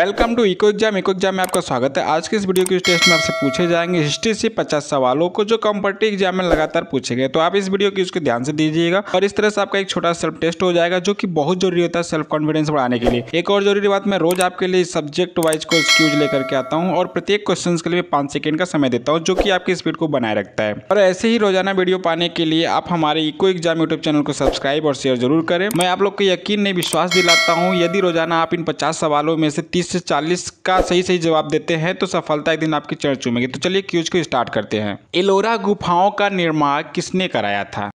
welcome to Echo Exam Echo Exam में आपका स्वागत है आज के इस वीडियो के इस टेस्ट में आपसे पूछे जाएंगे हिस्ट्री से 50 सवालों को जो कॉम्पिटेटिव एग्जाम में लगातार पूछे गए तो आप इस वीडियो की उसको ध्यान से दीजिएगा और इस तरह से आपका एक छोटा सेल्फ टेस्ट हो जाएगा जो कि बहुत जरूरी होता है सेल्फ कॉन्फिडेंस बढ़ाने के लिए एक और जरूरी बात मैं रोज आपके लिए सब्जेक्ट वाइज को एक्सक्यूज लेकर के आता हूँ और प्रत्येक क्वेश्चन के लिए पांच सेकेंड का समय देता हूँ जो की आपकी स्पीड को बनाए रखता है और ऐसे ही रोजाना वीडियो पाने के लिए आप हमारे इको एग्जाम यूट्यूब चैनल को सब्सक्राइब और शेयर जरूर करें मैं आप लोग को यकीन नहीं विश्वास दिलाता हूँ यदि रोजाना आप इन पचास सवालों में से तीस से चालीस का सही सही जवाब देते हैं तो सफलता एक दिन आपकी चर्च चूमेगी तो चलिए क्यूज को स्टार्ट करते हैं एलोरा गुफाओं का निर्माण किसने कराया था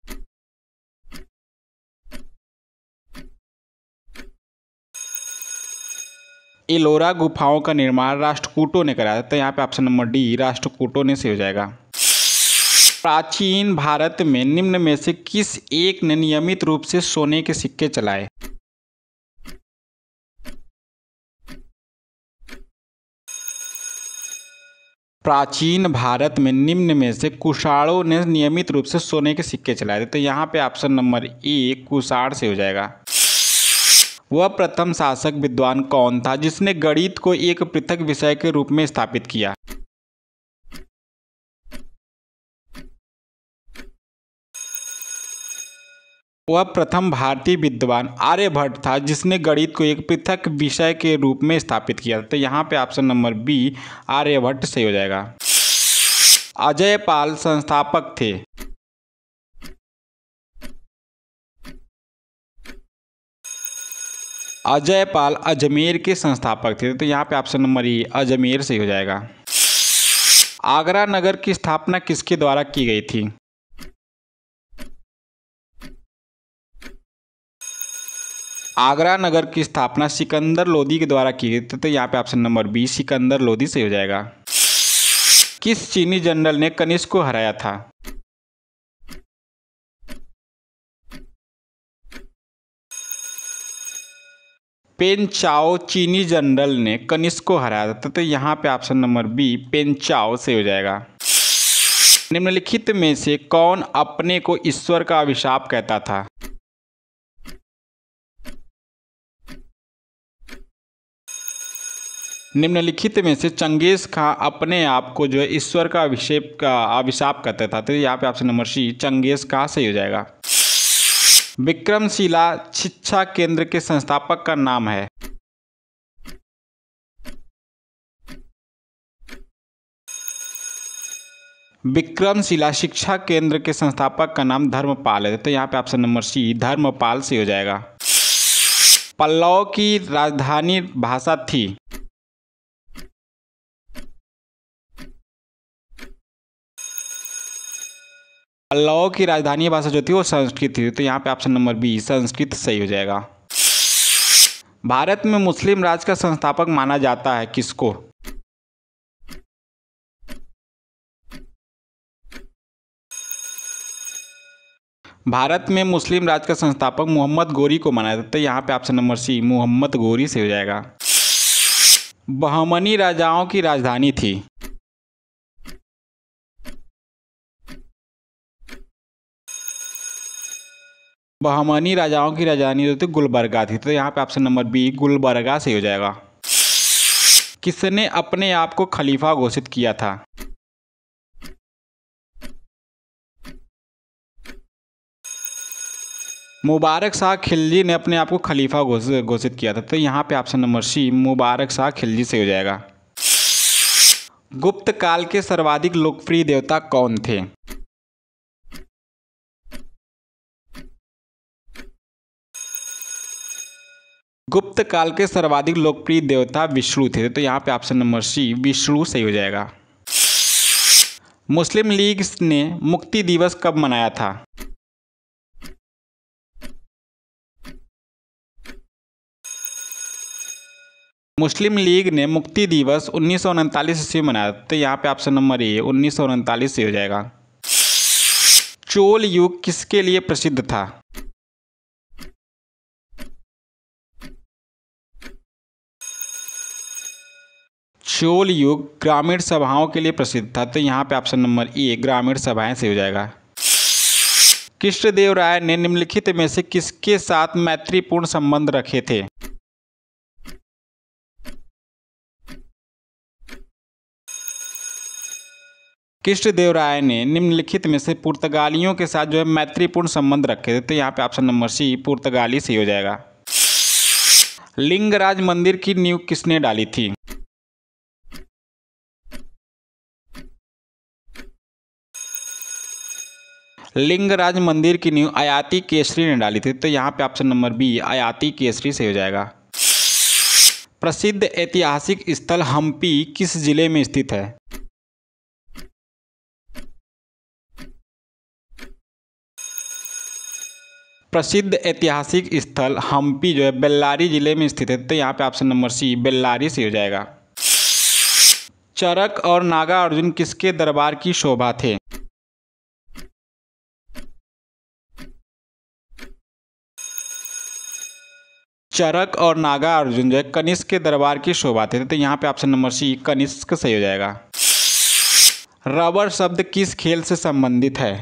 एलोरा गुफाओं का निर्माण राष्ट्रकूटो ने कराया था तो यहाँ पे ऑप्शन नंबर डी राष्ट्रकूटो ने सही हो जाएगा प्राचीन भारत में निम्न में से किस एक ने नियमित रूप से सोने के सिक्के चलाए प्राचीन भारत में निम्न में से कुषाणों ने नियमित रूप से सोने के सिक्के चलाए थे तो यहाँ पे ऑप्शन नंबर ए कुषाण से हो जाएगा वह प्रथम शासक विद्वान कौन था जिसने गणित को एक पृथक विषय के रूप में स्थापित किया वह प्रथम भारतीय विद्वान आर्यभट्ट था जिसने गणित को एक पृथक विषय के रूप में स्थापित किया तो यहाँ पे ऑप्शन नंबर बी आर्यभट्ट सही हो जाएगा अजय पाल संस्थापक थे अजय पाल अजमेर के संस्थापक थे तो यहाँ पे option number E e, Ajmer सही हो जाएगा आगरा नगर की स्थापना किसके द्वारा की गई थी आगरा नगर की स्थापना सिकंदर लोदी के द्वारा की गई थी तो यहाँ पे option number B Sikandar Lodi से हो जाएगा किस चीनी जनरल ने कनिष्क को हराया था पेनचाओ चीनी जनरल ने कनिष्क को हराया था तो यहाँ पे ऑप्शन नंबर बी पेनचाओ से हो जाएगा निम्नलिखित में से कौन अपने को ईश्वर का अभिशाप कहता था निम्नलिखित में से चंगेज़ खां अपने आप को जो है ईश्वर का अभिषेप का अभिशाप करता था तो यहाँ पे option number C Genghis Khan सही हो जाएगा विक्रमशिला शिक्षा केंद्र के संस्थापक का नाम है विक्रमशिला शिक्षा केंद्र के संस्थापक का नाम धर्मपाल है तो यहाँ पे ऑप्शन नंबर सी धर्मपाल से हो जाएगा पल्लव की राजधानी भाषा थी पल्लवों की राजधानी भाषा जो थी वो संस्कृत थी तो यहाँ पे ऑप्शन नंबर बी संस्कृत सही हो जाएगा भारत में मुस्लिम राज का संस्थापक माना जाता है किसको भारत में मुस्लिम राज का संस्थापक मोहम्मद गोरी को माना जाता है तो यहाँ पे ऑप्शन नंबर सी मोहम्मद गोरी से हो जाएगा बहमनी राजाओं की राजधानी थी बहमनी राजाओं की राजधानी जो थी गुलबर्गा थी तो यहाँ पे ऑप्शन नंबर बी गुलबर्गा सही हो जाएगा किसने अपने आप को खलीफा घोषित किया था मुबारक शाह खिलजी ने अपने आप को खलीफा घोषित किया था तो यहाँ पे option number C Mubarak Shah Khilji से हो जाएगा गुप्त काल के सर्वाधिक लोकप्रिय देवता कौन थे गुप्त काल के सर्वाधिक लोकप्रिय देवता विष्णु थे तो यहाँ पे ऑप्शन नंबर सी विष्णु सही हो जाएगा मुस्लिम लीग ने मुक्ति दिवस कब मनाया था मुस्लिम लीग ने मुक्ति दिवस उन्नीस सौ ईस्वी मनाया तो यहाँ पे ऑप्शन नंबर ए उन्नीस सौ हो जाएगा चोल युग किसके लिए प्रसिद्ध था चोल युग ग्रामीण सभाओं के लिए प्रसिद्ध था तो यहाँ पे ऑप्शन नंबर ए ग्रामीण सभाएं से हो जाएगा कृष्णदेव राय ने निम्नलिखित में से किसके साथ मैत्रीपूर्ण संबंध रखे थे कृष्णदेव राय ने निम्नलिखित में से पुर्तगालियों के साथ जो है मैत्रीपूर्ण संबंध रखे थे तो यहाँ पे ऑप्शन नंबर सी पुर्तगाली से हो जाएगा लिंगराज मंदिर की नींव किसने डाली थी लिंगराज मंदिर की नींव आयाति केसरी ने डाली थी तो यहाँ पे ऑप्शन नंबर बी आयाति केसरी से हो जाएगा प्रसिद्ध ऐतिहासिक स्थल हम्पी किस जिले में स्थित है प्रसिद्ध ऐतिहासिक स्थल हम्पी जो है बेल्लारी जिले में स्थित है तो यहाँ पे ऑप्शन नंबर सी बेल्लारी से हो जाएगा चरक और नागा अर्जुन किसके दरबार की शोभा थे चरक और नागा अर्जुन जो है कनिष्क के दरबार की शोभा थे तो यहाँ पे ऑप्शन नंबर सी कनिष्क सही हो जाएगा रबर शब्द किस खेल से संबंधित है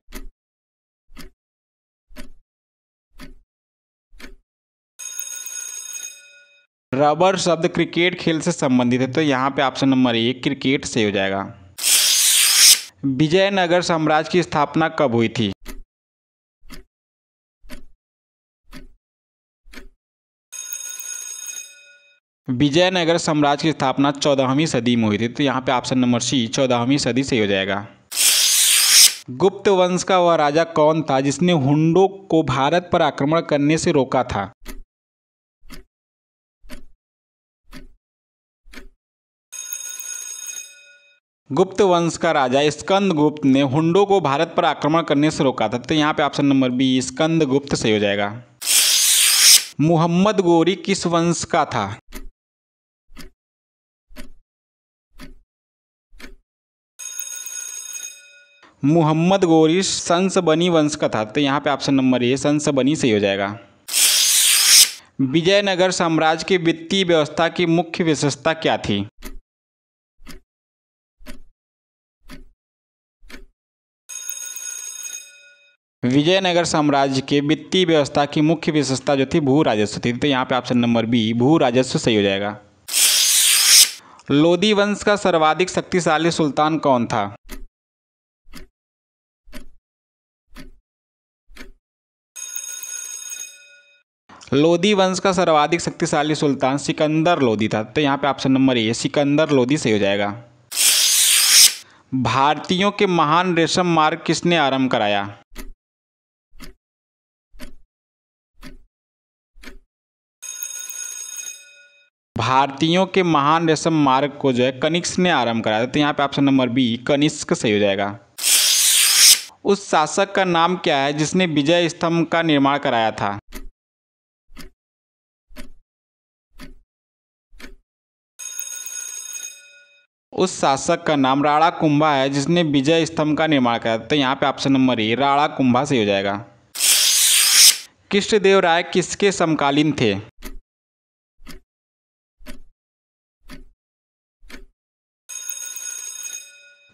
रबर शब्द क्रिकेट खेल से संबंधित है तो यहाँ पे ऑप्शन नंबर एक क्रिकेट से हो जाएगा विजयनगर साम्राज्य की स्थापना कब हुई थी विजयनगर साम्राज्य की स्थापना चौदहवीं सदी में हुई थी तो यहाँ पे ऑप्शन नंबर सी चौदहवीं सदी से हो जाएगा गुप्त वंश का वह राजा कौन था जिसने हुडो को भारत पर आक्रमण करने से रोका था गुप्त वंश का राजा स्कंद गुप्त ने हुडो को भारत पर आक्रमण करने से रोका था तो यहाँ पे ऑप्शन नंबर बी स्कंद गुप्त से हो जाएगा मुहम्मद गोरी किस वंश का था मुहम्मद गोरी संस बनी वंश का था तो यहाँ पे ऑप्शन नंबर ए संस बनी सही हो जाएगा विजयनगर साम्राज्य की वित्तीय व्यवस्था की मुख्य विशेषता क्या थी विजयनगर साम्राज्य के वित्तीय व्यवस्था की मुख्य विशेषता जो थी भू राजस्व थी तो यहाँ पे ऑप्शन नंबर बी भू राजस्व सही हो जाएगा लोधी वंश का सर्वाधिक शक्तिशाली सुल्तान कौन था लोदी वंश का सर्वाधिक शक्तिशाली सुल्तान सिकंदर लोदी था तो यहाँ पे option number A Sikandar Lodi सही हो जाएगा भारतीयों के महान रेशम मार्ग किसने आरंभ कराया भारतीयों के महान रेशम मार्ग को जो है कनिष्क ने आरंभ कराया तो यहाँ पे ऑप्शन नंबर बी कनिष्क सही हो जाएगा उस शासक का नाम क्या है जिसने विजय स्तंभ का निर्माण कराया था उस शासक का नाम राणा कुंभा है जिसने विजय स्तंभ का निर्माण किया तो यहाँ पे option number A Rana Kumbha से हो जाएगा कृष्णदेव राय किसके समकालीन थे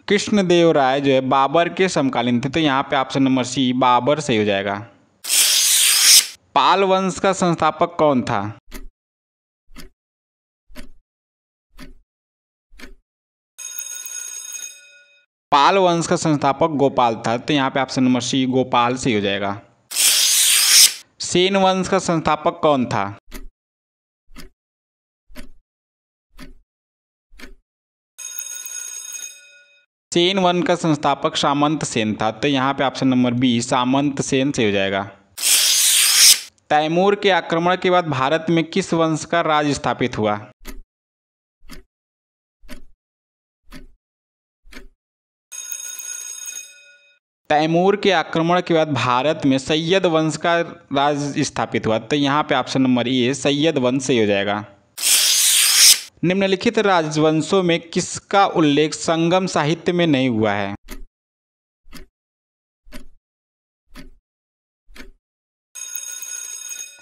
कृष्णदेव राय जो है बाबर के समकालीन थे तो यहाँ पे ऑप्शन नंबर सी बाबर सही हो जाएगा पाल वंश का संस्थापक कौन था पाल वंश का संस्थापक गोपाल था तो यहाँ पे ऑप्शन नंबर सी गोपाल से हो जाएगा सेन वंश का संस्थापक कौन था सेन वन का संस्थापक सामंत सेन था तो यहाँ पे option number B Samant Sen से हो जाएगा तैमूर के आक्रमण के बाद भारत में किस वंश का राज स्थापित हुआ तैमूर के आक्रमण के बाद भारत में सैयद वंश का राज स्थापित हुआ तो यहाँ पे ऑप्शन नंबर ए सैयद वंश सही हो जाएगा निम्नलिखित राजवंशों में किसका उल्लेख संगम साहित्य में नहीं हुआ है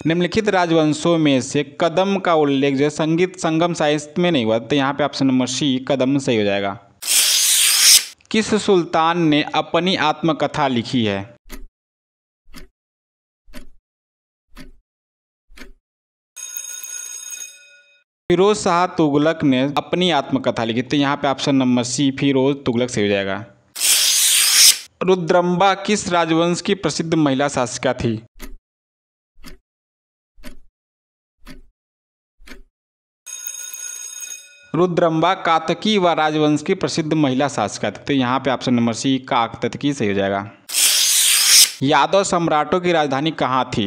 निम्नलिखित राजवंशों में से कदम का उल्लेख जो संगीत संगम साहित्य में नहीं हुआ तो यहाँ पे ऑप्शन नंबर सी कदम सही हो जाएगा किस सुल्तान ने अपनी आत्मकथा लिखी है फिरोज शाह तुगलक ने अपनी आत्मकथा लिखी तो यहाँ पे option number C Firoz Tughlaq से हो जाएगा रुद्रम्बा किस राजवंश की प्रसिद्ध महिला शासिका थी रुद्रम्बा कातकी व राजवंश की प्रसिद्ध महिला शासिका थी तो यहाँ पे ऑप्शन नंबर सी काकतकी सही हो जाएगा यादव सम्राटों की राजधानी कहाँ थी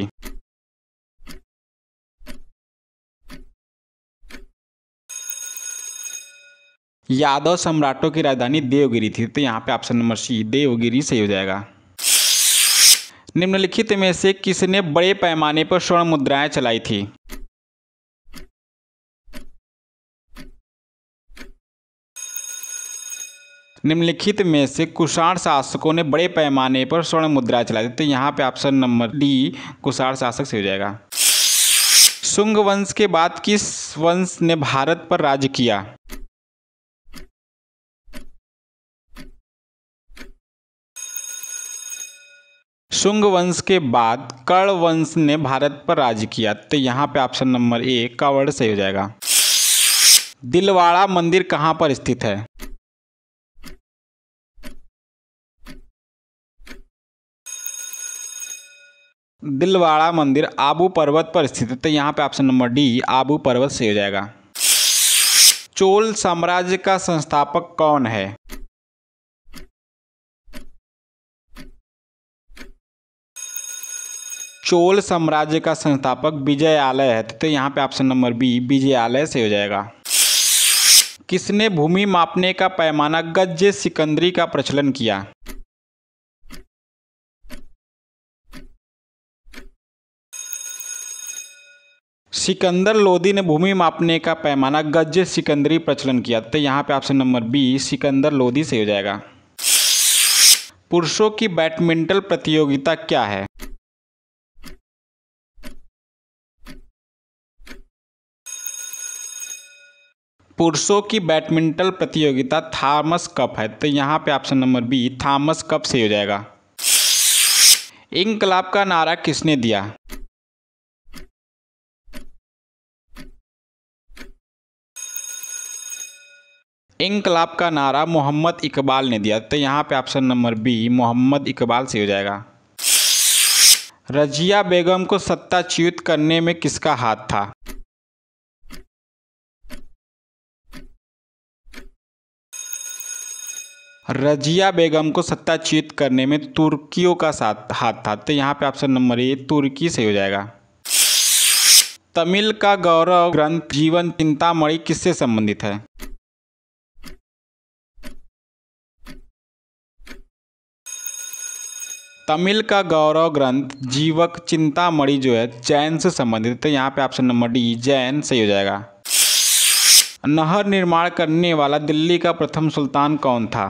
यादव सम्राटों की राजधानी देवगिरी थी तो यहाँ पे ऑप्शन नंबर सी देवगिरी सही हो जाएगा निम्नलिखित में से किसने बड़े पैमाने पर स्वर्ण मुद्राएं चलाई थी निम्नलिखित में से कुषाण शासकों ने बड़े पैमाने पर स्वर्ण मुद्रा चलाई दी तो यहाँ पे ऑप्शन नंबर डी कुषाण शासक से हो जाएगा शुंग वंश के बाद किस वंश ने भारत पर राज किया शुंग वंश के बाद कर्ण वंश ने भारत पर राज किया तो यहाँ पे ऑप्शन नंबर ए कावड़ सही हो जाएगा दिलवाड़ा मंदिर कहाँ पर स्थित है दिलवाड़ा मंदिर आबू पर्वत पर स्थित है तो यहाँ पे ऑप्शन नंबर डी आबू पर्वत से हो जाएगा चोल साम्राज्य का संस्थापक कौन है चोल साम्राज्य का संस्थापक विजयालय है तो यहाँ पे ऑप्शन नंबर बी विजयालय से हो जाएगा किसने भूमि मापने का पैमाना गज सिकंदरी का प्रचलन किया सिकंदर लोदी ने भूमि मापने का पैमाना गज सिकंदरी प्रचलन किया तो यहाँ पे option number B Sikandar Lodi से हो जाएगा पुरुषों की बैडमिंटन प्रतियोगिता क्या है पुरुषों की बैडमिंटन प्रतियोगिता थामस कप है तो यहाँ पे option number B Thomas Cup से हो जाएगा इंकलाब का नारा किसने दिया इंकलाब का नारा मोहम्मद इकबाल ने दिया तो यहाँ पे option number B Mohammad Iqbal से हो जाएगा रजिया बेगम को च्युत करने में किसका हाथ था रजिया बेगम को च्युत करने में तुर्कियों का साथ हाथ था तो यहाँ पे ऑप्शन नंबर ए तुर्की से हो जाएगा तमिल का गौरव ग्रंथ जीवन चिंतामणि किससे संबंधित है तमिल का गौरव ग्रंथ जीवक चिंतामणि जो है जैन से संबंधित है यहाँ पे ऑप्शन नंबर डी जैन सही हो जाएगा नहर निर्माण करने वाला दिल्ली का प्रथम सुल्तान कौन था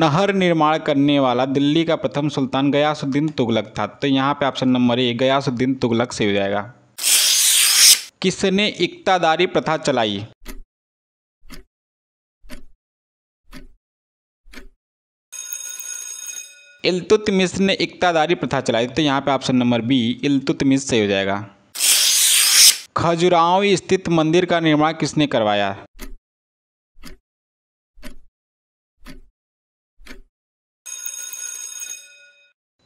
नहर निर्माण करने वाला दिल्ली का प्रथम सुल्तान गयासुद्दीन तुगलक था तो यहाँ पे option number A Ghiyasuddin Tughlaq से हो जाएगा किसने इकतादारी प्रथा चलाई इल्तुतमिश ने इकतादारी प्रथा चलाई तो यहाँ पे ऑप्शन नंबर बी इल्तुतमिश सही हो जाएगा खजुराव स्थित मंदिर का निर्माण किसने करवाया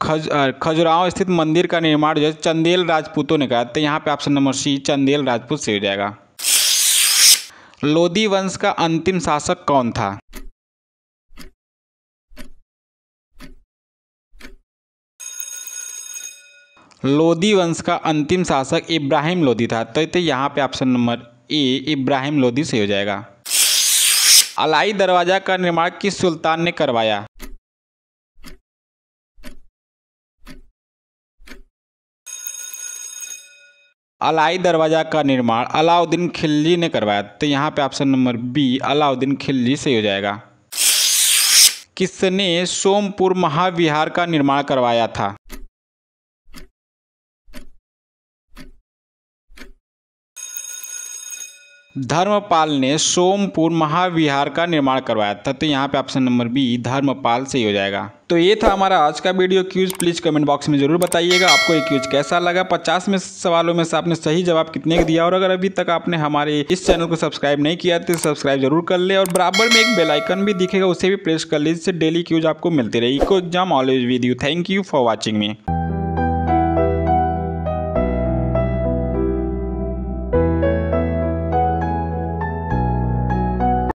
खज खजुराव स्थित मंदिर का निर्माण जो है चंदेल राजपूतों ने कहा तो यहाँ पे option number C Chandel Rajput सही हो जाएगा लोधी वंश का अंतिम शासक कौन था लोदी वंश का अंतिम शासक इब्राहिम लोदी था तो, इतने यहाँ पे option number A Ibrahim Lodi से हो जाएगा अलाई दरवाजा का निर्माण किस सुल्तान ने करवाया अलाई दरवाजा का निर्माण अलाउद्दीन खिलजी ने करवाया तो यहाँ पे option number B Alauddin Khilji से हो जाएगा किसने सोमपुर महाविहार का निर्माण करवाया था धर्मपाल ने सोमपुर महाविहार का निर्माण करवाया था तो यहाँ पे ऑप्शन नंबर बी धर्मपाल सही हो जाएगा तो ये था हमारा आज का video quiz please comment box में जरूर बताइएगा आपको ये क्यूज कैसा लगा 50 में सवालों में से आपने सही जवाब कितने दिया और अगर अभी तक आपने हमारे इस चैनल को सब्सक्राइब नहीं किया तो सब्सक्राइब जरूर कर ले और बराबर में एक बेलाइकन भी दिखेगा उसे भी प्रेस कर ले जिससे डेली क्यूज आपको मिलती रहे Echo Exam always with you thank you for watching me